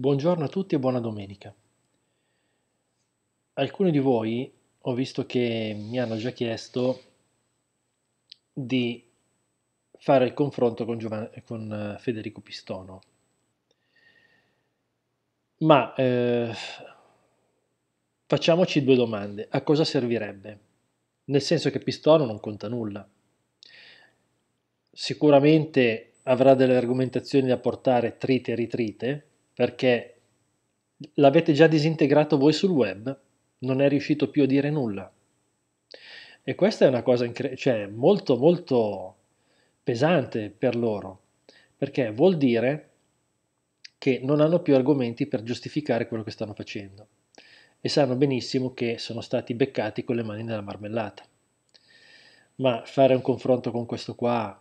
Buongiorno a tutti e buona domenica. Alcuni di voi ho visto che mi hanno già chiesto di fare il confronto con, Giov- con eh, Federico Pistono. Ma eh, facciamoci due domande. A cosa servirebbe? Nel senso che Pistono non conta nulla. Sicuramente avrà delle argomentazioni da portare trite e ritrite, perché l'avete già disintegrato voi sul web, non è riuscito più a dire nulla. E questa è una cosa incre- cioè, molto molto pesante per loro, perché vuol dire che non hanno più argomenti per giustificare quello che stanno facendo e sanno benissimo che sono stati beccati con le mani nella marmellata. Ma fare un confronto con questo qua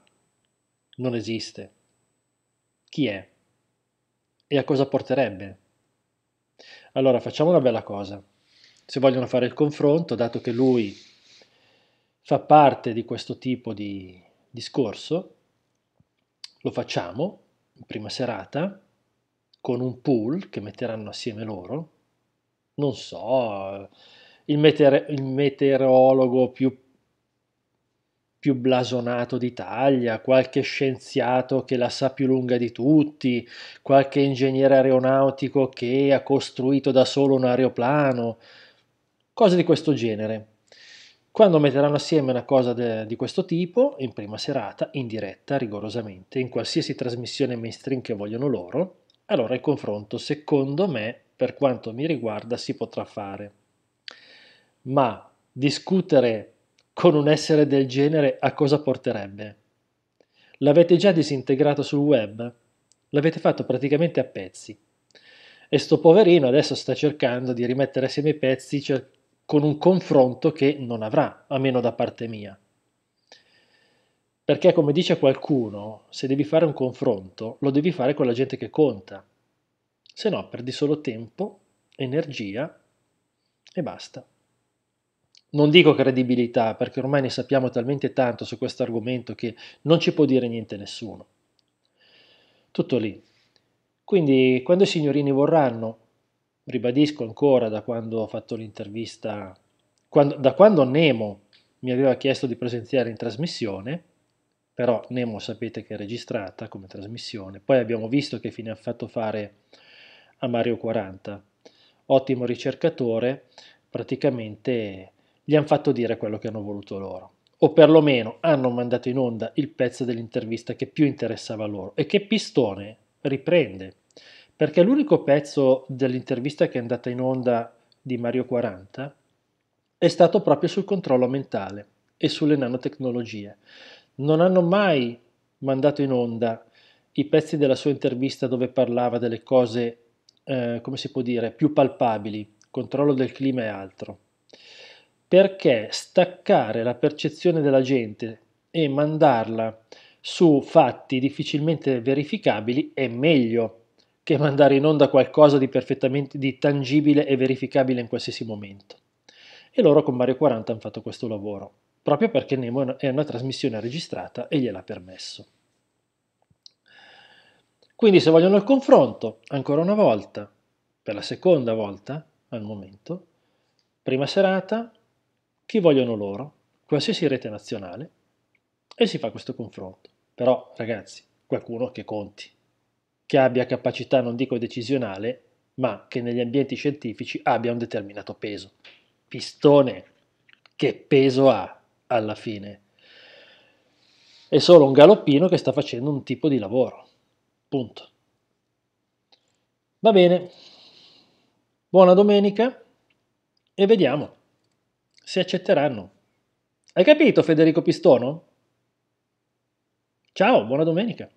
non esiste. Chi è? e a cosa porterebbe. Allora facciamo una bella cosa. Se vogliono fare il confronto, dato che lui fa parte di questo tipo di discorso, lo facciamo in prima serata con un pool che metteranno assieme loro. Non so, il, meteor- il meteorologo più più blasonato d'Italia, qualche scienziato che la sa più lunga di tutti, qualche ingegnere aeronautico che ha costruito da solo un aeroplano, cose di questo genere. Quando metteranno assieme una cosa de, di questo tipo, in prima serata, in diretta, rigorosamente, in qualsiasi trasmissione mainstream che vogliono loro, allora il confronto, secondo me, per quanto mi riguarda, si potrà fare. Ma discutere con un essere del genere a cosa porterebbe? L'avete già disintegrato sul web? L'avete fatto praticamente a pezzi. E sto poverino adesso sta cercando di rimettere assieme i pezzi con un confronto che non avrà, a meno da parte mia. Perché come dice qualcuno, se devi fare un confronto, lo devi fare con la gente che conta. Se no perdi solo tempo, energia e basta non dico credibilità, perché ormai ne sappiamo talmente tanto su questo argomento che non ci può dire niente nessuno. Tutto lì. Quindi quando i signorini vorranno, ribadisco ancora da quando ho fatto l'intervista, quando, da quando Nemo mi aveva chiesto di presenziare in trasmissione, però Nemo sapete che è registrata come trasmissione, poi abbiamo visto che fine ha fatto fare a Mario 40, ottimo ricercatore, praticamente gli hanno fatto dire quello che hanno voluto loro, o perlomeno hanno mandato in onda il pezzo dell'intervista che più interessava loro e che Pistone riprende, perché l'unico pezzo dell'intervista che è andata in onda di Mario 40 è stato proprio sul controllo mentale e sulle nanotecnologie. Non hanno mai mandato in onda i pezzi della sua intervista dove parlava delle cose, eh, come si può dire, più palpabili, controllo del clima e altro perché staccare la percezione della gente e mandarla su fatti difficilmente verificabili è meglio che mandare in onda qualcosa di perfettamente di tangibile e verificabile in qualsiasi momento. E loro con Mario 40 hanno fatto questo lavoro, proprio perché Nemo è una trasmissione registrata e gliel'ha permesso. Quindi se vogliono il confronto, ancora una volta, per la seconda volta al momento, prima serata, chi vogliono loro, qualsiasi rete nazionale, e si fa questo confronto. Però, ragazzi, qualcuno che conti, che abbia capacità, non dico decisionale, ma che negli ambienti scientifici abbia un determinato peso. Pistone, che peso ha alla fine? È solo un galoppino che sta facendo un tipo di lavoro. Punto. Va bene, buona domenica e vediamo si accetteranno. Hai capito Federico Pistono? Ciao, buona domenica.